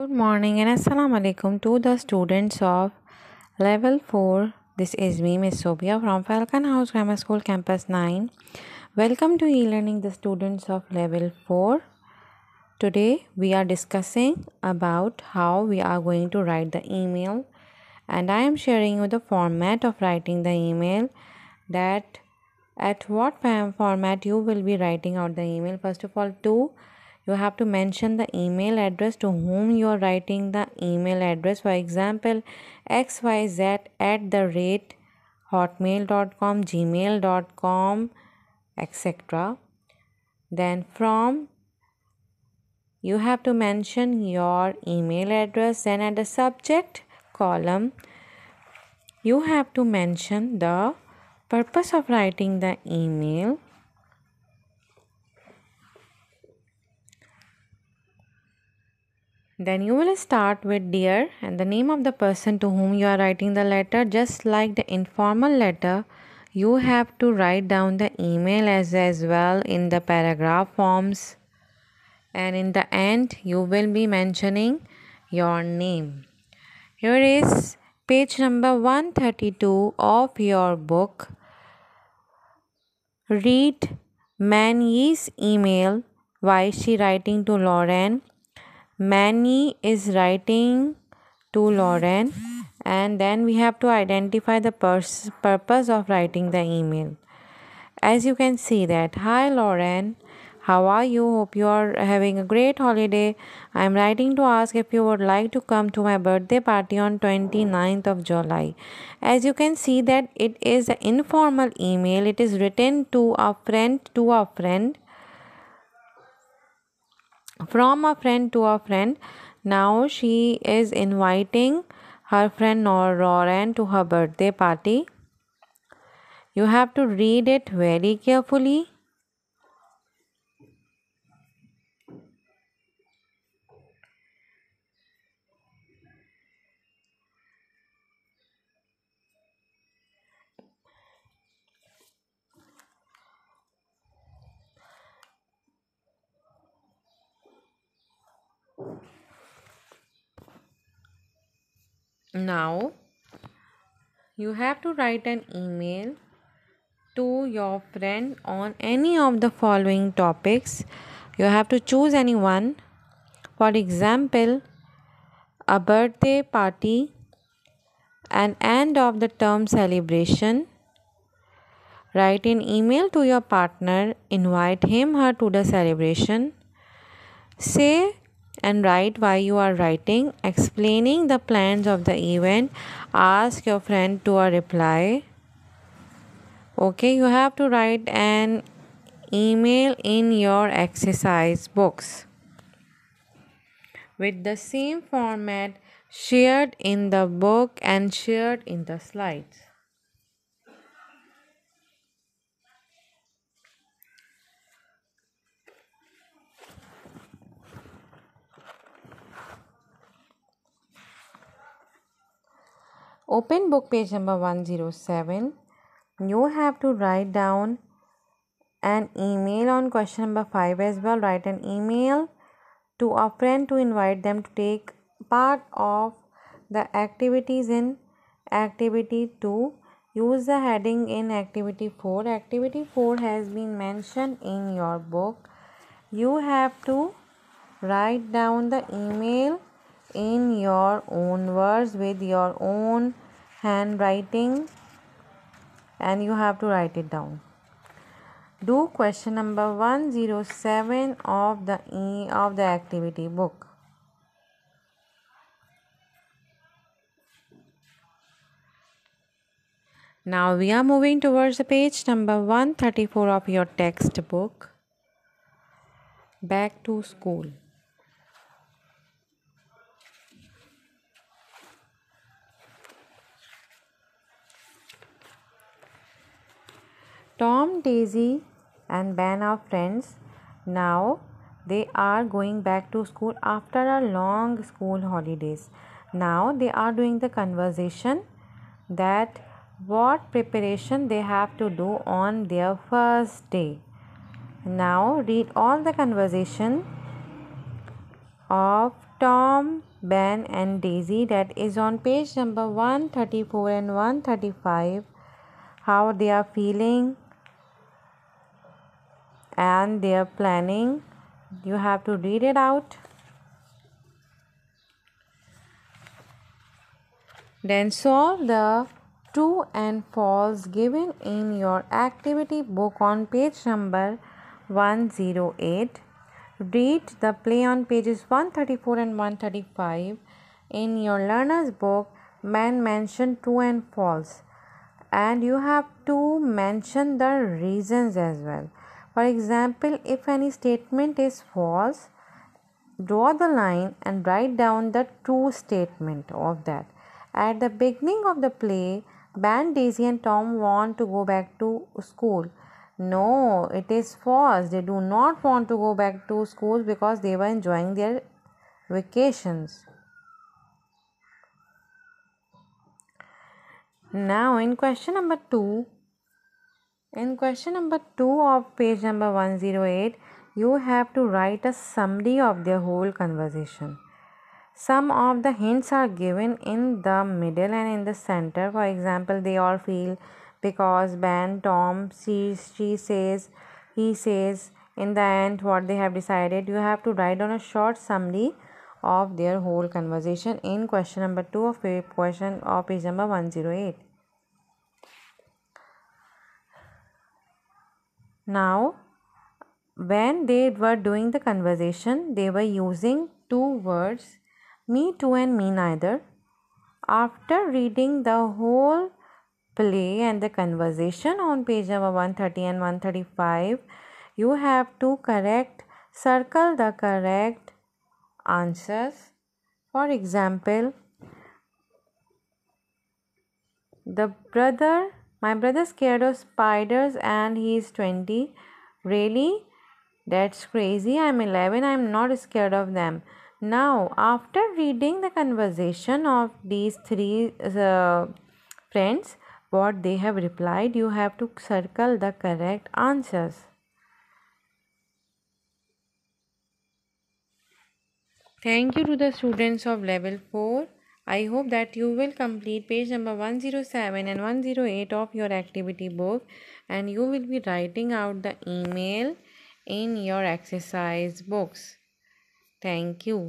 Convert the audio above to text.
Good morning and assalamu alaikum to the students of level 4. This is me Miss Sophia from Falcon House Grammar School campus 9. Welcome to e-learning the students of level 4. Today we are discussing about how we are going to write the email and I am sharing you the format of writing the email that at what format you will be writing out the email. First of all, to you have to mention the email address to whom you are writing the email address for example xyz at the rate hotmail.com gmail.com etc then from you have to mention your email address Then at the subject column you have to mention the purpose of writing the email Then you will start with dear and the name of the person to whom you are writing the letter. Just like the informal letter, you have to write down the email as, as well in the paragraph forms. And in the end, you will be mentioning your name. Here is page number 132 of your book. Read Mani's email. Why is she writing to Lauren? Manny is writing to Lauren, and then we have to identify the pers- purpose of writing the email. As you can see that, hi Lauren, how are you? Hope you are having a great holiday. I am writing to ask if you would like to come to my birthday party on 29th of July. As you can see that it is an informal email. It is written to a friend to a friend from a friend to a friend now she is inviting her friend Roran to her birthday party you have to read it very carefully Now you have to write an email to your friend on any of the following topics. You have to choose any one. For example, a birthday party, an end of the term celebration. Write an email to your partner, invite him her to the celebration. Say and write why you are writing, explaining the plans of the event. Ask your friend to a reply. Okay, you have to write an email in your exercise books with the same format shared in the book and shared in the slides. Open book page number 107. You have to write down an email on question number 5 as well. Write an email to a friend to invite them to take part of the activities in activity 2 use the heading in activity 4 activity 4 has been mentioned in your book you have to write down the email in your own words with your own handwriting and you have to write it down do question number 107 of the e of the activity book now we are moving towards the page number 134 of your textbook back to school Tom, Daisy, and Ben are friends now. They are going back to school after a long school holidays. Now they are doing the conversation that what preparation they have to do on their first day. Now read all the conversation of Tom, Ben and Daisy that is on page number 134 and 135 how they are feeling and their planning you have to read it out then solve the true and false given in your activity book on page number 108 read the play on pages 134 and 135 in your learner's book man mentioned true and false and you have to mention the reasons as well for example, if any statement is false, draw the line and write down the true statement of that. At the beginning of the play, Ben, Daisy, and Tom want to go back to school. No, it is false. They do not want to go back to school because they were enjoying their vacations. Now, in question number 2, in question number 2 of page number 108, you have to write a summary of their whole conversation. Some of the hints are given in the middle and in the center. For example, they all feel because Ben, Tom, she, she says, he says, in the end, what they have decided. You have to write down a short summary of their whole conversation in question number 2 of question of page number 108. Now, when they were doing the conversation, they were using two words, me too and me neither. After reading the whole play and the conversation on page number 130 and 135, you have to correct, circle the correct answers. For example, the brother my brother scared of spiders and he is 20. Really? That's crazy. I'm 11. I'm not scared of them. Now, after reading the conversation of these three uh, friends, what they have replied, you have to circle the correct answers. Thank you to the students of level 4. I hope that you will complete page number 107 and 108 of your activity book and you will be writing out the email in your exercise books. Thank you.